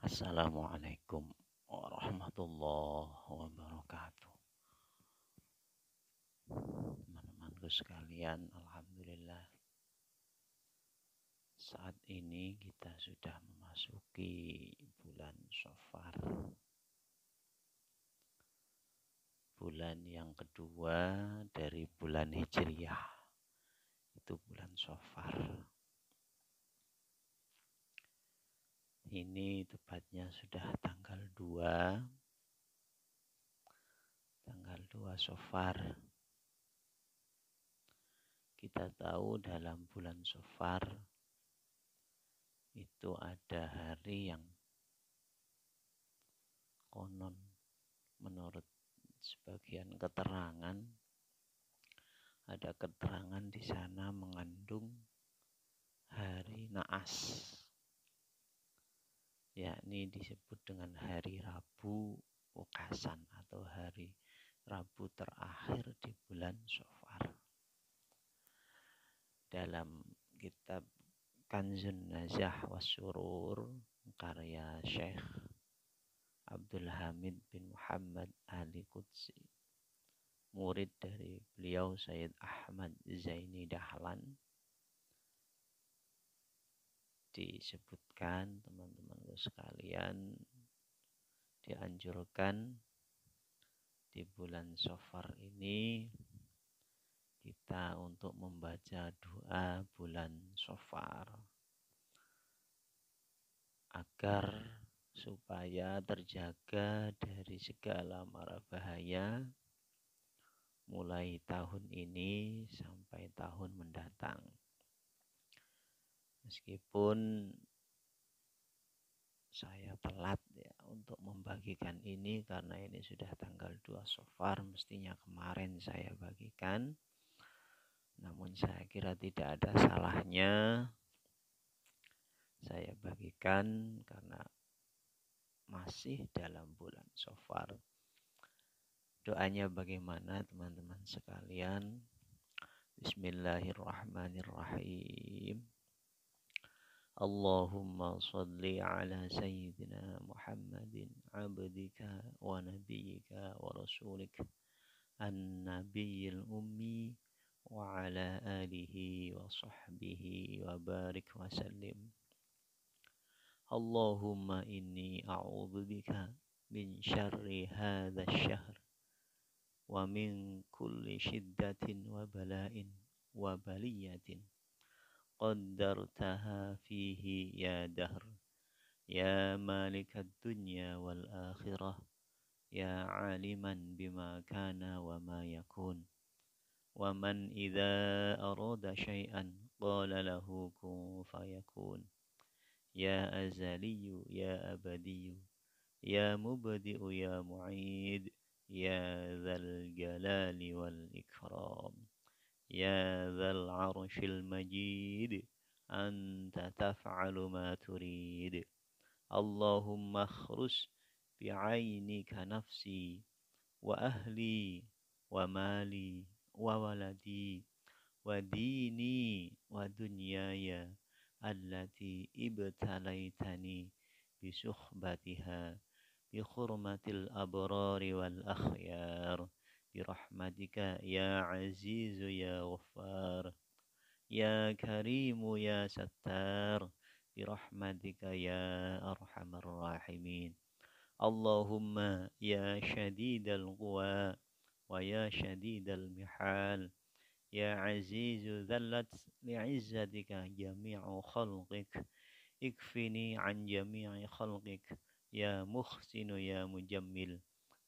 Assalamualaikum warahmatullahi wabarakatuh. Teman-temanku sekalian, alhamdulillah saat ini kita sudah memasuki bulan Safar. Bulan yang kedua dari bulan Hijriah. Itu bulan Safar. ini tepatnya sudah tanggal 2 tanggal 2 far kita tahu dalam bulan so far itu ada hari yang konon menurut sebagian keterangan ada keterangan di sana mengandung hari naas yakni disebut dengan hari Rabu Wukasan atau hari Rabu terakhir di bulan Sofar. Dalam kitab Kanzun Nazah Wasurur karya Syekh Abdul Hamid bin Muhammad Ali Qudsi murid dari beliau Sayyid Ahmad Zaini Dahlan disebutkan teman teman sekalian dianjurkan di bulan Sofar ini kita untuk membaca doa bulan Sofar agar supaya terjaga dari segala mara bahaya mulai tahun ini sampai tahun mendatang meskipun saya telat ya untuk membagikan ini karena ini sudah tanggal 2 far mestinya kemarin saya bagikan namun saya kira tidak ada salahnya saya bagikan karena masih dalam bulan so far doanya bagaimana teman-teman sekalian Bismillahirrahmanirrahim اللهم صل على سيدنا محمد عبدك ونبيك ورسولك النبي الأمي وعلى آله وصحبه وبارك وسلم اللهم إني أعوذ بك من شر هذا الشهر ومن كل شدة وبلاء وبلية قدرتها فيه يا دهر يا مالك الدنيا والآخرة يا عالما بما كان وما يكون ومن إذا أراد شيئا قال له كن فيكون يا أزلي يا أبدي يا مبدئ يا معيد يا ذا الجلال والإكرام يا ذا العرش المجيد أنت تفعل ما تريد اللهم اخرس بعينك نفسي وأهلي ومالي وولدي وديني ودنياي التي ابتليتني بصحبتها بحرمة الأبرار والأخيار برحمتك يا عزيز يا غفار يا كريم يا ستار برحمتك يا أرحم الراحمين اللهم يا شديد القوى ويا شديد المحال يا عزيز ذلت لعزتك جميع خلقك اكفني عن جميع خلقك يا محسن يا مجمل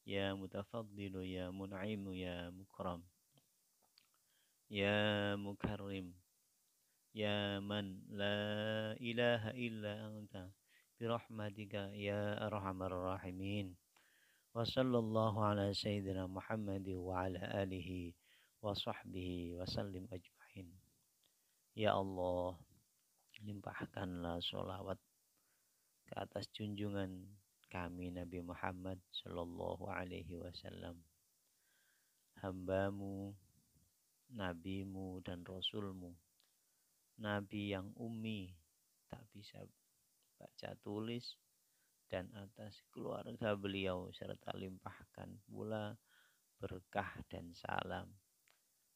يا متفضل يا منعم يا مكرم يا مكرم يا من لا إله إلا أنت برحمتك يا أرحم الراحمين وصلى الله على سيدنا محمد وعلى آله وصحبه وسلم أجمعين يا الله limpahkanlah sholawat ke atas junjungan kami Nabi Muhammad Shallallahu Alaihi Wasallam hambamu nabimu dan rasulmu nabi yang umi tak bisa baca tulis dan atas keluarga beliau serta limpahkan pula berkah dan salam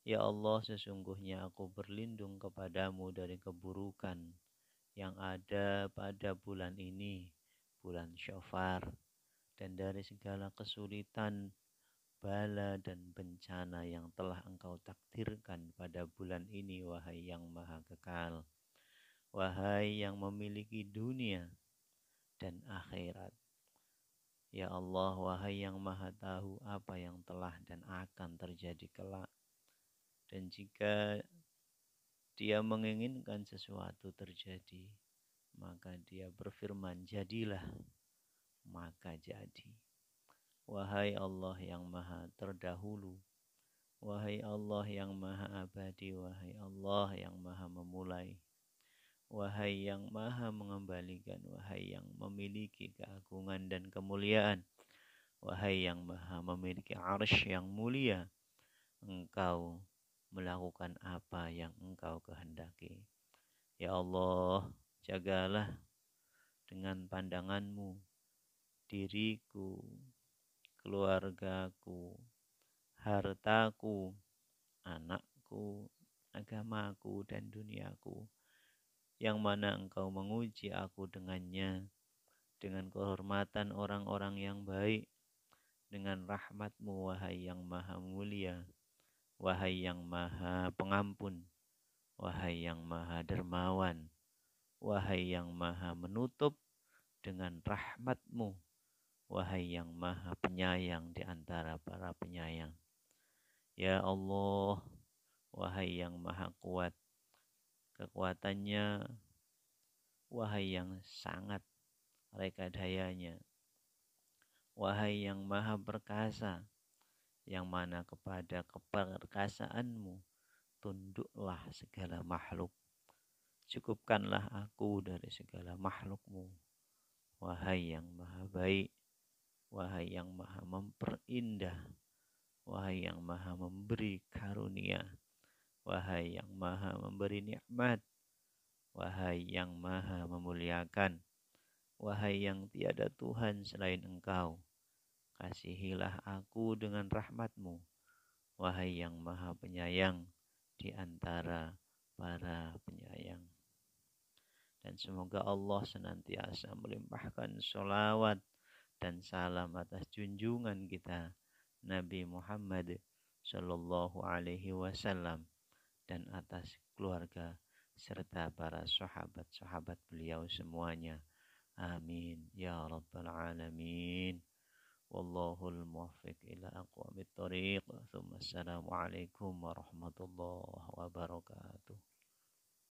ya Allah sesungguhnya aku berlindung kepadamu dari keburukan yang ada pada bulan ini bulan Syafar dan dari segala kesulitan, bala dan bencana yang telah engkau takdirkan pada bulan ini wahai yang maha kekal. Wahai yang memiliki dunia dan akhirat. Ya Allah, wahai yang maha tahu apa yang telah dan akan terjadi kelak. Dan jika dia menginginkan sesuatu terjadi, maka dia berfirman, jadilah. Maka jadi. Wahai Allah yang maha terdahulu. Wahai Allah yang maha abadi. Wahai Allah yang maha memulai. Wahai yang maha mengembalikan. Wahai yang memiliki keagungan dan kemuliaan. Wahai yang maha memiliki arsh yang mulia. Engkau melakukan apa yang engkau kehendaki. Ya Allah, jagalah dengan pandanganmu diriku, keluargaku, hartaku, anakku, agamaku, dan duniaku, yang mana engkau menguji aku dengannya, dengan kehormatan orang-orang yang baik, dengan rahmatmu, wahai yang maha mulia, wahai yang maha pengampun, wahai yang maha dermawan. Wahai yang maha menutup dengan rahmatmu. Wahai yang maha penyayang di antara para penyayang. Ya Allah, wahai yang maha kuat. Kekuatannya, wahai yang sangat reka dayanya. Wahai yang maha perkasa, yang mana kepada keperkasaanmu, tunduklah segala makhluk. Cukupkanlah aku dari segala makhlukmu, wahai yang maha baik, wahai yang maha memperindah, wahai yang maha memberi karunia, wahai yang maha memberi nikmat, wahai yang maha memuliakan, wahai yang tiada Tuhan selain engkau. Kasihilah aku dengan rahmatmu, wahai yang maha penyayang di antara para penyayang. Dan semoga Allah senantiasa melimpahkan sholawat dan salam atas junjungan kita Nabi Muhammad Shallallahu Alaihi Wasallam dan atas keluarga serta para sahabat-sahabat beliau semuanya. Amin ya rabbal alamin. wallahu muwaffiq ila aqwamit thariq. Assalamualaikum warahmatullahi wabarakatuh.